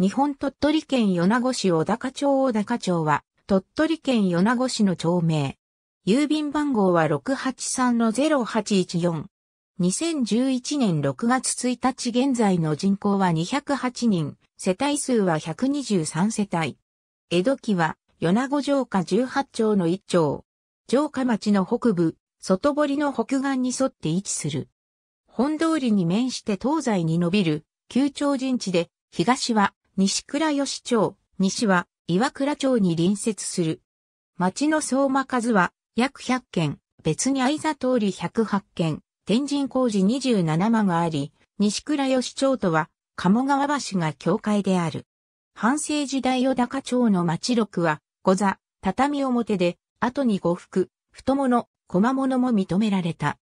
日本鳥取県米子市小高町小高町は、鳥取県米子市の町名。郵便番号は683-0814。2011年6月1日現在の人口は208人、世帯数は123世帯。江戸期は、米子城下18町の1町。城下町の北部、外堀の北岸に沿って位置する。本通りに面して東西に伸びる、旧町陣地で、東は西倉吉町、西は岩倉町に隣接する。町の相馬数は約100件、別に相座通り108件、天神工事27間があり、西倉吉町とは鴨川橋が境界である。半生時代小高町の町六は、五座、畳表で、後に五福、太物、小物も認められた。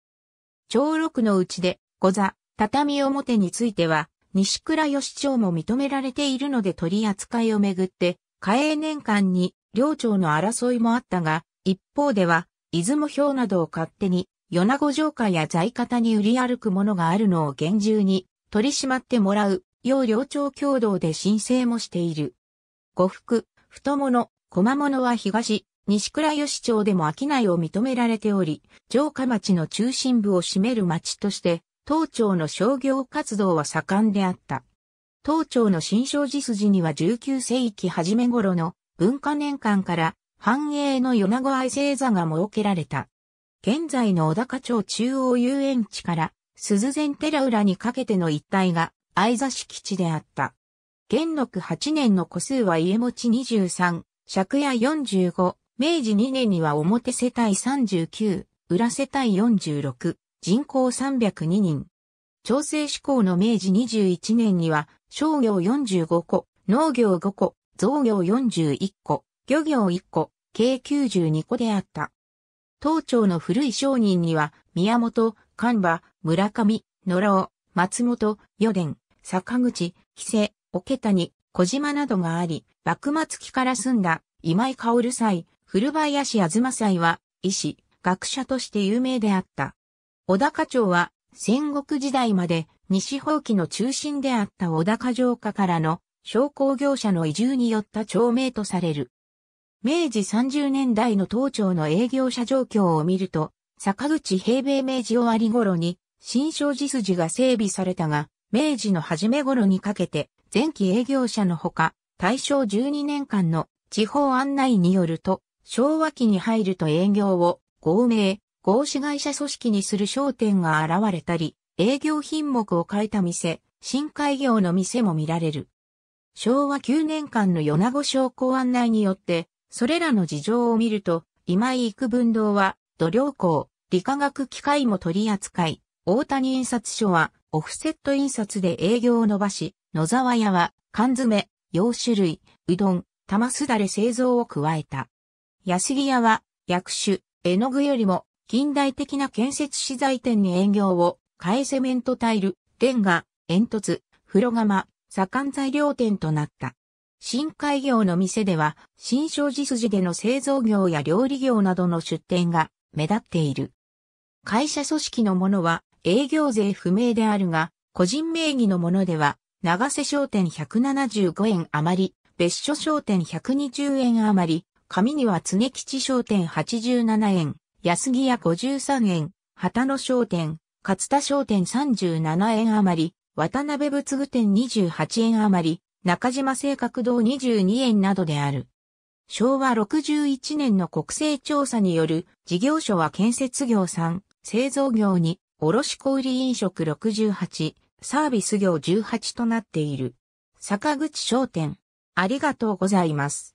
町六のうちで、五座、畳表については、西倉義長も認められているので取り扱いをめぐって、嘉永年間に領長の争いもあったが、一方では、出雲表などを勝手に、米子城下や在方に売り歩くものがあるのを厳重に取り締まってもらう、要領長共同で申請もしている。呉服、太物、駒物は東、西倉義町でも商いを認められており、城下町の中心部を占める町として、東町の商業活動は盛んであった。東町の新勝寺筋には19世紀初め頃の文化年間から繁栄の米子愛星座が設けられた。現在の小高町中央遊園地から鈴前寺浦にかけての一帯が愛座敷地であった。元禄8年の個数は家持ち23、借家45、明治2年には表世帯39、裏世帯46。人口302人。調整志向の明治21年には、商業45個、農業5個、造業41個、漁業1個、計92個であった。当庁の古い商人には、宮本、神馬、村上、野郎、松本、四伝、坂口、木瀬、桶谷、小島などがあり、幕末期から住んだ今井薫祭、古林東祭は、医師、学者として有名であった。小高町は戦国時代まで西放棄の中心であった小高城下からの商工業者の移住によった町名とされる。明治30年代の当庁の営業者状況を見ると、坂口平米明治終わり頃に新商事筋が整備されたが、明治の初め頃にかけて前期営業者のほか、大正12年間の地方案内によると、昭和期に入ると営業を、合名、合資会社組織にする商店が現れたり、営業品目を変えた店、新開業の店も見られる。昭和9年間の米子商工案内によって、それらの事情を見ると、今井育文堂は、土良工、理化学機械も取り扱い、大谷印刷所は、オフセット印刷で営業を伸ばし、野沢屋は、缶詰、洋酒類、うどん、玉すだれ製造を加えた。安木屋は、薬種、絵の具よりも近代的な建設資材店に営業を、変えセメントタイル、レンガ、煙突、風呂釜、左官材料店となった。新開業の店では、新商事筋での製造業や料理業などの出店が目立っている。会社組織のものは営業税不明であるが、個人名義のものでは、長瀬商店175円余り、別所商店120円余り、紙には常吉商店87円、安木屋53円、旗野商店、勝田商店37円余り、渡辺仏具店28円余り、中島性格堂22円などである。昭和61年の国勢調査による事業所は建設業3、製造業に、卸小売飲食68、サービス業18となっている。坂口商店。ありがとうございます。